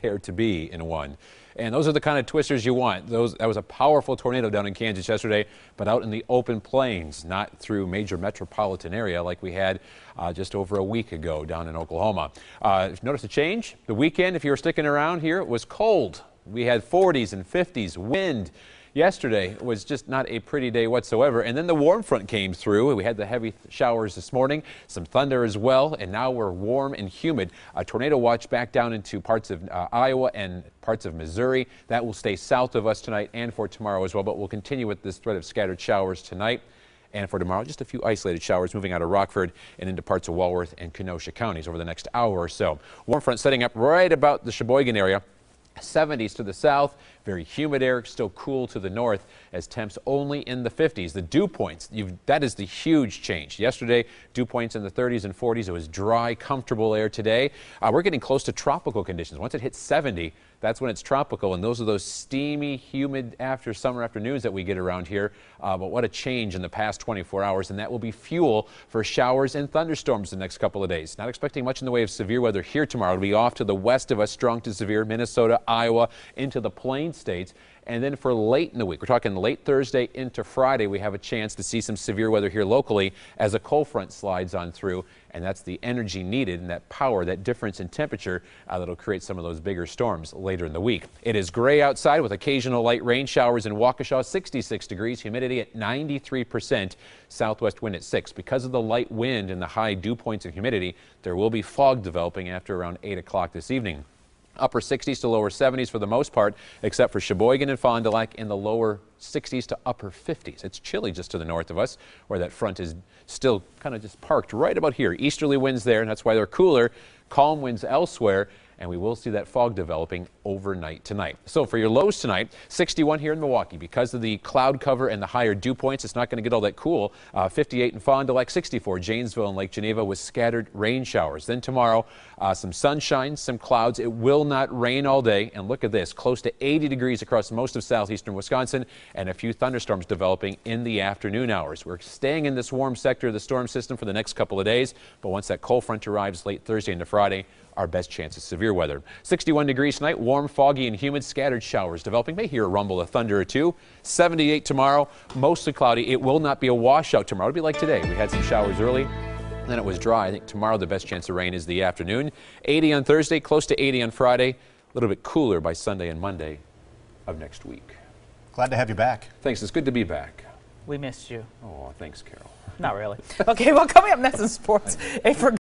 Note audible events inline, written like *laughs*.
care to be in one. And those are the kind of twisters you want. Those, that was a powerful tornado down in Kansas yesterday, but out in the open plains, not through major metropolitan area like we had uh, just over a week ago down in Oklahoma. Uh, notice a change. The weekend, if you were sticking around here, it was cold. We had 40s and 50s, wind. Yesterday was just not a pretty day whatsoever, and then the warm front came through. We had the heavy showers this morning, some thunder as well, and now we're warm and humid. A tornado watch back down into parts of uh, Iowa and parts of Missouri. That will stay south of us tonight and for tomorrow as well, but we'll continue with this threat of scattered showers tonight and for tomorrow, just a few isolated showers moving out of Rockford and into parts of Walworth and Kenosha counties over the next hour or so. Warm front setting up right about the Sheboygan area. 70s to the south, very humid air, still cool to the north as temps only in the 50s. The dew points, that is the huge change. Yesterday, dew points in the 30s and 40s. It was dry, comfortable air today. Uh, we're getting close to tropical conditions. Once it hits 70, that's when it's tropical, and those are those steamy, humid after summer afternoons that we get around here. Uh, but what a change in the past 24 hours, and that will be fuel for showers and thunderstorms the next couple of days. Not expecting much in the way of severe weather here tomorrow. It'll be off to the west of us, strong to severe, Minnesota, Iowa, into the plains states. And then for late in the week, we're talking late Thursday into Friday, we have a chance to see some severe weather here locally as a cold front slides on through. And that's the energy needed and that power, that difference in temperature uh, that'll create some of those bigger storms later in the week. It is gray outside with occasional light rain showers in Waukesha, 66 degrees, humidity at 93%, southwest wind at 6. Because of the light wind and the high dew points and humidity, there will be fog developing after around 8 o'clock this evening. Upper 60s to lower 70s for the most part, except for Sheboygan and Fond du Lac in the lower 60s to upper 50s. It's chilly just to the north of us, where that front is still kind of just parked right about here. Easterly winds there, and that's why they're cooler. Calm winds elsewhere and we will see that fog developing overnight tonight. So for your lows tonight, 61 here in Milwaukee. Because of the cloud cover and the higher dew points, it's not going to get all that cool. Uh, 58 in Fond du Lac, 64 Janesville and Lake Geneva with scattered rain showers. Then tomorrow, uh, some sunshine, some clouds. It will not rain all day. And look at this, close to 80 degrees across most of southeastern Wisconsin and a few thunderstorms developing in the afternoon hours. We're staying in this warm sector of the storm system for the next couple of days. But once that cold front arrives late Thursday into Friday, our best chance of severe weather. 61 degrees tonight, warm, foggy, and humid, scattered showers developing. May hear a rumble of thunder or two. 78 tomorrow, mostly cloudy. It will not be a washout tomorrow. It'll be like today. We had some showers early. Then it was dry. I think tomorrow the best chance of rain is the afternoon. 80 on Thursday, close to 80 on Friday. A little bit cooler by Sunday and Monday of next week. Glad to have you back. Thanks. It's good to be back. We missed you. Oh, thanks, Carol. Not really. *laughs* okay, well, coming up next in sports, *laughs* a